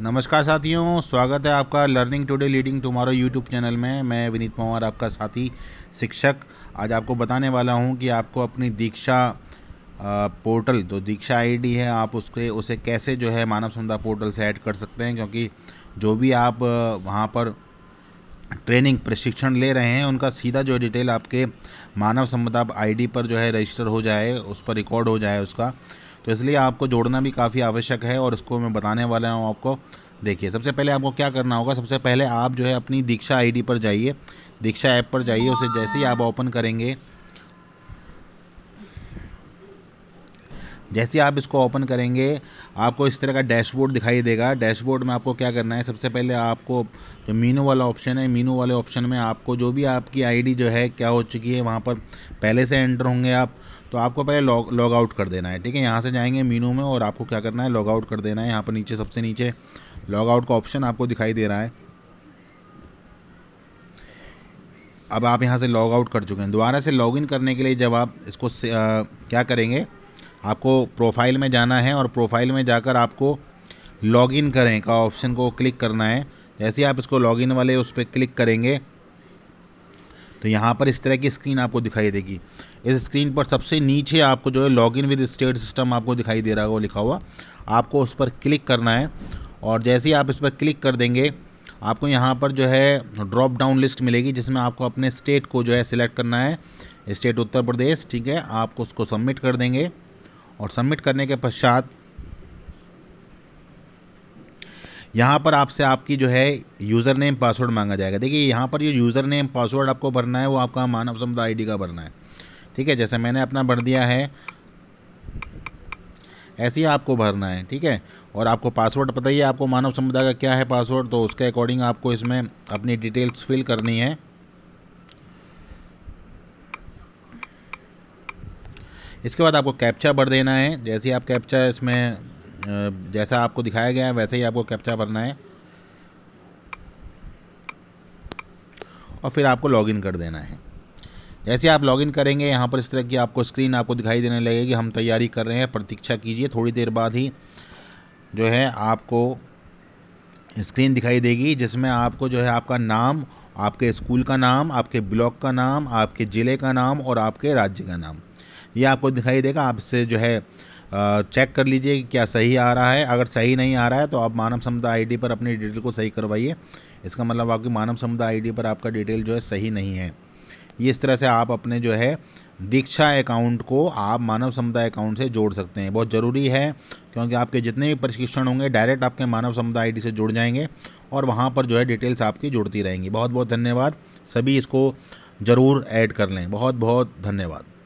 नमस्कार साथियों स्वागत है आपका Learning Today Leading Tomorrow YouTube channel में मैं विनीत पंवार आपका साथी शिक्षक आज आपको बताने वाला हूं कि आपको अपनी दीक्षा पोर्टल जो दीक्षा आईडी है आप उसके उसे कैसे जो है मानव समुदा पोर्टल से ऐड कर सकते हैं क्योंकि जो भी आप वहाँ पर ट्रेनिंग प्रशिक्षण ले रहे हैं उनका सीधा जो डिटेल आपके मानव समुदा आईडी पर जो है रजिस्टर हो जाए उस पर रिकॉर्ड हो जाए उसका तो इसलिए आपको जोड़ना भी काफ़ी आवश्यक है और इसको मैं बताने वाला हूँ आपको देखिए सबसे पहले आपको क्या करना होगा सबसे पहले आप जो है अपनी दीक्षा आईडी पर जाइए दीक्षा ऐप पर जाइए उसे जैसे ही आप ओपन करेंगे जैसे आप इसको ओपन करेंगे आपको इस तरह का डैशबोर्ड दिखाई देगा डैशबोर्ड में आपको क्या करना है सबसे पहले आपको जो मीनू वाला ऑप्शन है मीनू वाले ऑप्शन में आपको जो भी आपकी आईडी जो है क्या हो चुकी है वहाँ पर पहले से एंटर होंगे आप तो आपको पहले लॉग लॉग आउट कर देना है ठीक है यहाँ से जाएंगे मीनू में और आपको क्या करना है लॉग आउट कर देना है यहाँ पर नीचे सबसे नीचे लॉग आउट का ऑप्शन आपको दिखाई दे रहा है अब आप यहाँ से लॉग आउट कर चुके हैं दोबारा से लॉगिन करने के लिए जब आप इसको आ, क्या करेंगे आपको प्रोफाइल में जाना है और प्रोफाइल में जाकर आपको लॉगिन करें का ऑप्शन को क्लिक करना है जैसे आप इसको लॉगिन वाले उस पर क्लिक करेंगे तो यहाँ पर इस तरह की स्क्रीन आपको दिखाई देगी इस स्क्रीन पर सबसे नीचे आपको जो है लॉगिन विद स्टेट सिस्टम आपको दिखाई दे रहा है वो लिखा हुआ आपको उस पर क्लिक करना है और जैसे ही आप इस पर क्लिक कर देंगे आपको यहाँ पर जो है ड्रॉप डाउन लिस्ट मिलेगी जिसमें आपको अपने स्टेट को जो है सिलेक्ट करना है स्टेट उत्तर प्रदेश ठीक है आपको उसको सबमिट कर देंगे और सबमिट करने के पश्चात यहाँ पर आपसे आपकी जो है यूज़र नेम पासवर्ड मांगा जाएगा देखिए यहाँ पर जो यूज़र नेम पासवर्ड आपको भरना है वो आपका मानव समुदाय आईडी का भरना है ठीक है जैसे मैंने अपना भर दिया है ऐसे ही आपको भरना है ठीक है और आपको पासवर्ड पता ही है आपको मानव समुदाय का क्या है पासवर्ड तो उसके अकॉर्डिंग आपको इसमें अपनी डिटेल्स फिल करनी है इसके बाद आपको कैप्चा भर देना है जैसे ही आप कैप्चा इसमें जैसा आपको दिखाया गया है वैसे ही आपको कैप्चा भरना है और फिर आपको लॉगिन कर देना है जैसे आप लॉगिन करेंगे यहाँ पर इस तरह की आपको स्क्रीन आपको दिखाई देने लगेगी हम तैयारी कर रहे हैं प्रतीक्षा कीजिए थोड़ी देर बाद ही जो है आपको स्क्रीन दिखाई देगी जिसमें आपको जो है आपका नाम आपके स्कूल का नाम आपके ब्लॉक का नाम आपके ज़िले का नाम और आपके राज्य का नाम ये आपको दिखाई देगा आपसे जो है चेक कर लीजिए कि क्या सही आ रहा है अगर सही नहीं आ रहा है तो आप मानव समुदाय आईडी पर अपनी डिटेल को सही करवाइए इसका मतलब आपकी मानव समुदाय आईडी पर आपका डिटेल जो है सही नहीं है ये इस तरह से आप अपने जो है दीक्षा अकाउंट को आप मानव समुदाय अकाउंट से जोड़ सकते हैं बहुत ज़रूरी है क्योंकि आपके जितने भी प्रशिक्षण होंगे डायरेक्ट आपके मानव समुदाय आईडी से जुड़ जाएंगे और वहाँ पर जो है डिटेल्स आपकी जुड़ती रहेंगी बहुत बहुत धन्यवाद सभी इसको ज़रूर ऐड कर लें बहुत बहुत धन्यवाद